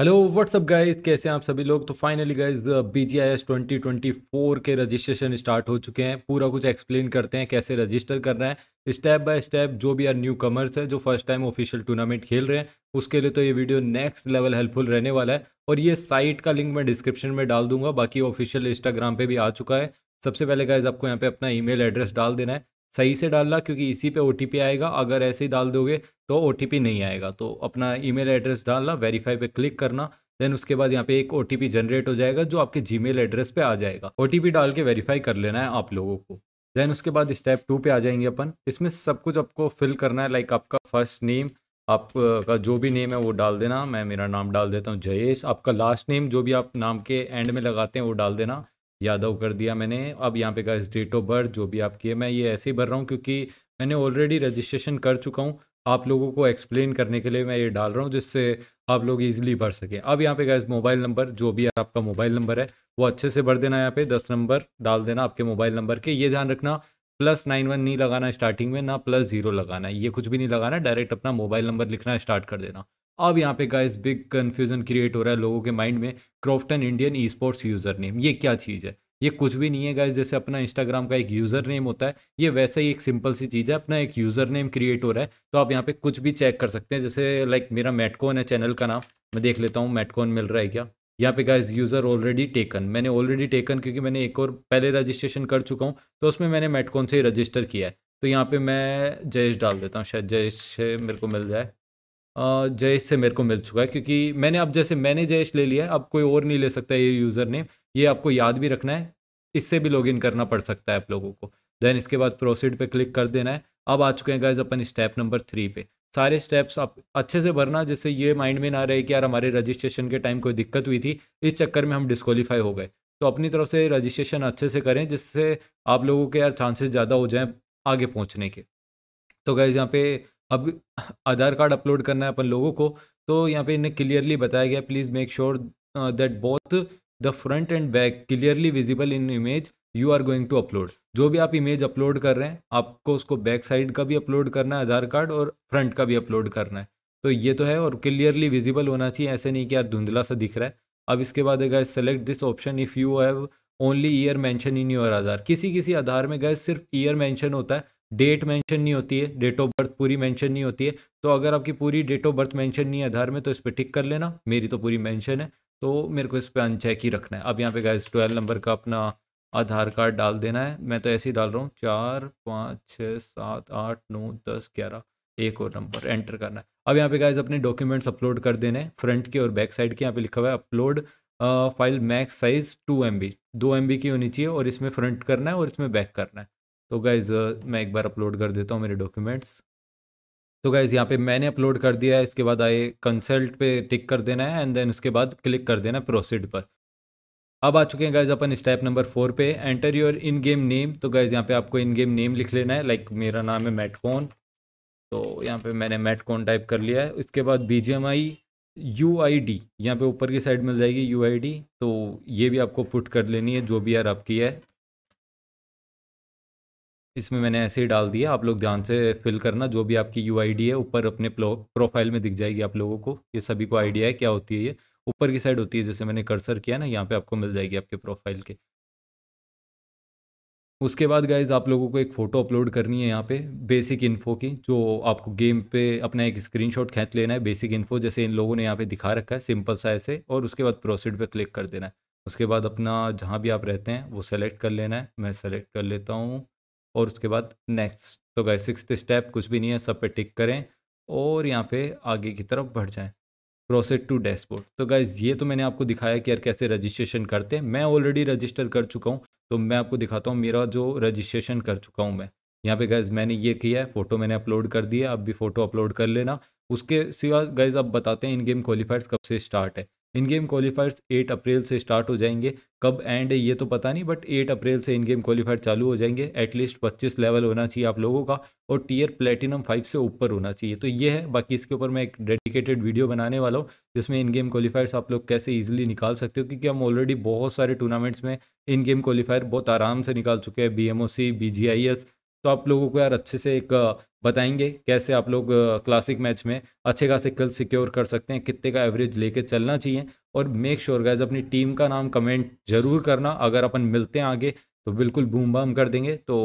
hello what's up guys कैसे हैं आप सभी लोग तो finally guys B G I S twenty twenty four के रजिस्ट्रेशन स्टार्ट हो चुके हैं पूरा कुछ एक्सप्लेन करते हैं कैसे रजिस्टर करना है स्टेप बाय स्टेप जो भी यार न्यू कमर्स है जो फर्स्ट टाइम ऑफिशियल टूर्नामेंट खेल रहे हैं उसके लिए तो ये वीडियो नेक्स्ट लेवल हेल्पफुल रहने वाला है और ये साइट का लिंक मैं डिस्क्रिप्शन में डाल दूंगा बाकी ऑफिशियल इंस्टाग्राम पर भी आ चुका है सबसे पहले गाइज आपको यहाँ पे अपना ई एड्रेस डाल देना है सही से डालना क्योंकि इसी पे ओ आएगा अगर ऐसे ही डाल दोगे तो ओ नहीं आएगा तो अपना ईमेल एड्रेस डालना वेरीफाई पे क्लिक करना देन उसके बाद यहाँ पे एक ओ जनरेट हो जाएगा जो आपके जीमेल एड्रेस पे आ जाएगा ओ डाल के वेरीफाई कर लेना है आप लोगों को देन उसके बाद स्टेप टू पे आ जाएंगे अपन इसमें सब कुछ आपको फिल करना है लाइक आपका फर्स्ट नेम आपका जो भी नेम है वो डाल देना मैं मेरा नाम डाल देता हूँ जयेश आपका लास्ट नेम जो भी आप नाम के एंड में लगाते हैं वो डाल देना यादव कर दिया मैंने अब यहाँ पे का डेट ऑफ बर्थ जो भी आपकी है मैं ये ऐसे ही भर रहा हूँ क्योंकि मैंने ऑलरेडी रजिस्ट्रेशन कर चुका हूँ आप लोगों को एक्सप्लेन करने के लिए मैं ये डाल रहा हूँ जिससे आप लोग इजीली भर सके अब यहाँ पे गैस मोबाइल नंबर जो भी आपका मोबाइल नंबर है वो अच्छे से भर देना यहाँ पे दस नंबर डाल देना आपके मोबाइल नंबर के ये ध्यान रखना प्लस नाइन वन नहीं लगाना स्टार्टिंग में ना प्लस जीरो लगाना ये कुछ भी नहीं लगाना डायरेक्ट अपना मोबाइल नंबर लिखना स्टार्ट कर देना अब यहाँ पे गाइस बिग कन्फ्यूजन क्रिएट हो रहा है लोगों के माइंड में Krafton Indian esports user name ये क्या चीज़ है ये कुछ भी नहीं है गाइस जैसे अपना इंस्टाग्राम का एक यूज़र नेम होता है ये वैसे ही एक सिंपल सी चीज़ है अपना एक यूज़र नेम क्रिएट हो रहा है तो आप यहाँ पे कुछ भी चेक कर सकते हैं जैसे लाइक मेरा मेटकॉन है चैनल का नाम मैं देख लेता हूँ मेटकॉन मिल रहा है क्या यहाँ पे गाइज यूज़र ऑलरेडी टेकन मैंने ऑलरेडी टेकन क्योंकि मैंने एक और पहले रजिस्ट्रेशन कर चुका हूँ तो उसमें मैंने मेटकॉन से ही रजिस्टर किया है तो यहाँ पर मैं जयेश डाल देता हूँ शायद जयेश मेरे को मिल जाए जयेश से मेरे को मिल चुका है क्योंकि मैंने अब जैसे मैंने जयेश ले लिया है अब कोई और नहीं ले सकता ये यूज़र नेम ये आपको याद भी रखना है इससे भी लॉगिन करना पड़ सकता है आप लोगों को देन इसके बाद प्रोसीड पे क्लिक कर देना है अब आ चुके हैं गाइज अपन स्टेप नंबर थ्री पे सारे स्टेप्स आप अच्छे से भरना जिससे ये माइंड में ना रहे कि यार हमारे रजिस्ट्रेशन के टाइम कोई दिक्कत हुई थी इस चक्कर में हम डिस्कवालीफाई हो गए तो अपनी तरफ से रजिस्ट्रेशन अच्छे से करें जिससे आप लोगों के यार चांसेस ज़्यादा हो जाएं आगे पहुंचने के तो गैज़ यहाँ पे अब आधार कार्ड अपलोड करना है अपन लोगों को तो यहाँ पे इन्हें क्लियरली बताया गया please make sure that both the front and back clearly visible in image you are going to upload जो भी आप इमेज अपलोड कर रहे हैं आपको उसको बैक साइड का भी अपलोड करना है आधार कार्ड और फ्रंट का भी अपलोड करना है तो ये तो है और क्लियरली विजिबल होना चाहिए ऐसे नहीं कि यार धुंधला सा दिख रहा है अब इसके बाद guys select this option if you have only year mention in your Aadhaar किसी किसी आधार में गैस सिर्फ ईयर मैंशन होता है डेट मेंशन नहीं होती है डेट ऑफ बर्थ पूरी मेंशन नहीं होती है तो अगर आपकी पूरी डेट ऑफ बर्थ मेंशन नहीं है आधार में तो इस पर टिक कर लेना मेरी तो पूरी मेंशन है तो मेरे को इस पर अनचेक ही रखना है अब यहाँ पे गाइस ट्वेल्व नंबर का अपना आधार कार्ड डाल देना है मैं तो ऐसे ही डाल रहा हूँ चार पाँच छः सात आठ नौ दस ग्यारह एक और नंबर एंटर करना है अब यहाँ पे गाइज अपने डॉक्यूमेंट्स अपलोड कर देने हैं फ्रंट के और बैक साइड के यहाँ पे लिखा हुआ है upload file max size two M B दो एम बी की होनी चाहिए और इसमें फ्रंट करना है और इसमें बैक करना है तो गाइज़ मैं एक बार अपलोड कर देता हूँ मेरे डॉक्यूमेंट्स तो गाइज़ यहाँ पे मैंने अपलोड कर दिया है इसके बाद आए कंसल्ट पे टिक कर देना है एंड देन उसके बाद क्लिक कर देना है प्रोसीड पर अब आ चुके हैं गाइज अपन स्टेप नंबर फोर पे enter your in game name तो गाइज यहाँ पे आपको इन गेम नेम लिख लेना है लाइक मेरा नाम है मेटकॉन तो यहाँ पे मैंने मेटकोन टाइप कर लिया है इसके बाद B G M I U I D यहाँ पर ऊपर की साइड मिल जाएगी यू आई डी तो ये भी आपको पुट कर लेनी है जो भी यार आपकी है इसमें मैंने ऐसे ही डाल दिया आप लोग ध्यान से फिल करना जो भी आपकी यू है ऊपर अपने प्रोफाइल में दिख जाएगी आप लोगों को ये सभी को आइडिया है क्या होती है ये ऊपर की साइड होती है जैसे मैंने कर्सर किया ना यहाँ पे आपको मिल जाएगी आपके प्रोफाइल के उसके बाद गाइज आप लोगों को एक फ़ोटो अपलोड करनी है यहाँ पे बेसिक इन्फो की जो आपको गेम पे अपना एक स्क्रीनशॉट खींच लेना है बेसिक इन्फो जैसे इन लोगों ने यहाँ पे दिखा रखा है सिंपल सा ऐसे और उसके बाद प्रोसीड पे क्लिक कर देना है उसके बाद अपना जहाँ भी आप रहते हैं वो सेलेक्ट कर लेना है मैं सेलेक्ट कर लेता हूँ और उसके बाद नेक्स्ट तो गए सिक्स स्टेप कुछ भी नहीं है सब पे टिक करें और यहाँ पे आगे की तरफ बढ़ जाएं प्रोसेस टू डैशबोर्ड तो गाइज ये तो मैंने आपको दिखाया कि यार कैसे रजिस्ट्रेशन करते हैं मैं ऑलरेडी रजिस्टर कर चुका हूँ तो मैं आपको दिखाता हूँ मेरा जो रजिस्ट्रेशन कर चुका हूँ मैं यहाँ पे गाइज मैंने ये किया है फोटो मैंने अपलोड कर दिया अब भी फोटो अपलोड कर लेना उसके सिवा गाइज अब बताते हैं इन गेम क्वालिफायर्स कब से स्टार्ट है इन गेम क्वालिफायर्स 8 अप्रैल से स्टार्ट हो जाएंगे कब एंड है ये तो पता नहीं बट 8 अप्रैल से इन गेम क्वालिफायर चालू हो जाएंगे एटलीस्ट 25 लेवल होना चाहिए आप लोगों का और टीयर प्लेटिनम 5 से ऊपर होना चाहिए तो ये है बाकी इसके ऊपर मैं एक डेडिकेटेड वीडियो बनाने वाला हूँ जिसमें इन गेम क्वालिफायर्स आप लोग कैसे ईजिली निकाल सकते हो क्योंकि हम ऑलरेडी बहुत सारे टूर्नामेंट्स में इन गेम क्वालिफायर बहुत आराम से निकाल चुके हैं B M O C B G I S तो आप लोगों को यार अच्छे से एक बताएंगे कैसे आप लोग क्लासिक मैच में अच्छे खासे कल सिक्योर कर सकते हैं कितने का एवरेज लेके चलना चाहिए और मेक श्योर गाइज अपनी टीम का नाम कमेंट जरूर करना अगर अपन मिलते हैं आगे तो बिल्कुल बूम बाम कर देंगे तो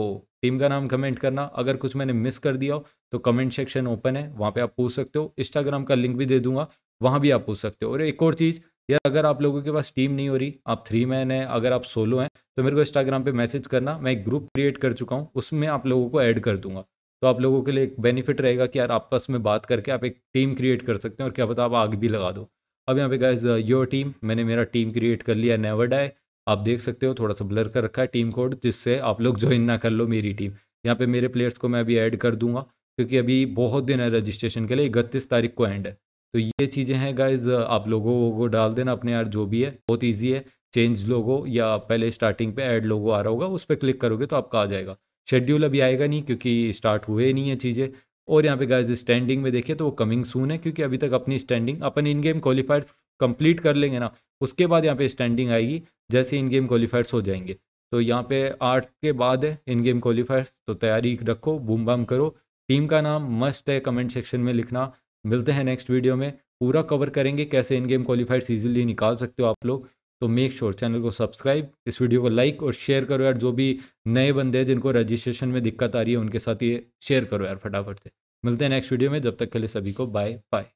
टीम का नाम कमेंट करना अगर कुछ मैंने मिस कर दिया हो तो कमेंट सेक्शन ओपन है वहाँ पर आप पूछ सकते हो इंस्टाग्राम का लिंक भी दे दूंगा वहाँ भी आप पूछ सकते हो और एक और चीज़ यार अगर आप लोगों के पास टीम नहीं हो रही आप थ्री मैन है अगर आप सोलो हैं तो मेरे को इंस्टाग्राम पे मैसेज करना मैं एक ग्रुप क्रिएट कर चुका हूँ उसमें आप लोगों को ऐड कर दूंगा तो आप लोगों के लिए एक बेनिफिट रहेगा कि यार आपस में बात करके आप एक टीम क्रिएट कर सकते हैं और क्या पता आप आग भी लगा दो अब यहाँ पे गाइज योर टीम मैंने मेरा टीम क्रिएट कर लिया नेवर डाई आप देख सकते हो थोड़ा सा ब्लर कर रखा है टीम कोड जिससे आप लोग ज्वाइन ना कर लो मेरी टीम यहाँ पे मेरे प्लेयर्स को मैं अभी ऐड कर दूंगा क्योंकि अभी बहुत दिन है रजिस्ट्रेशन के लिए इकतीस तारीख को एंड है तो ये चीज़ें हैं गाइज uh, आप लोगों को डाल देना अपने यार जो भी है बहुत ईजी है चेंज लोगो या पहले स्टार्टिंग पे ऐड लोगो आ रहा होगा उस पर क्लिक करोगे तो आपका आ जाएगा शेड्यूल अभी आएगा नहीं क्योंकि स्टार्ट हुए नहीं है चीज़ें और यहाँ पे गाइज स्टैंडिंग में देखें तो वो कमिंग सून है क्योंकि अभी तक अपनी स्टैंडिंग अपन इन गेम क्वालिफायर्स कंप्लीट कर लेंगे ना उसके बाद यहाँ पे स्टैंडिंग आएगी जैसे इन गेम क्वालिफायर्स हो जाएंगे तो यहाँ पे आठ के बाद है इन गेम क्वालिफायर्स तो तैयारी रखो बूम बाम करो टीम का नाम मस्ट है कमेंट सेक्शन में लिखना मिलते हैं नेक्स्ट वीडियो में पूरा कवर करेंगे कैसे इन गेम क्वालिफायर्स ईजिली निकाल सकते हो आप लोग तो मेक श्योर चैनल को सब्सक्राइब इस वीडियो को लाइक और शेयर करो यार जो भी नए बंदे हैं जिनको रजिस्ट्रेशन में दिक्कत आ रही है उनके साथ ये शेयर करो यार फटाफट से मिलते हैं नेक्स्ट वीडियो में जब तक के लिए सभी को बाय बाय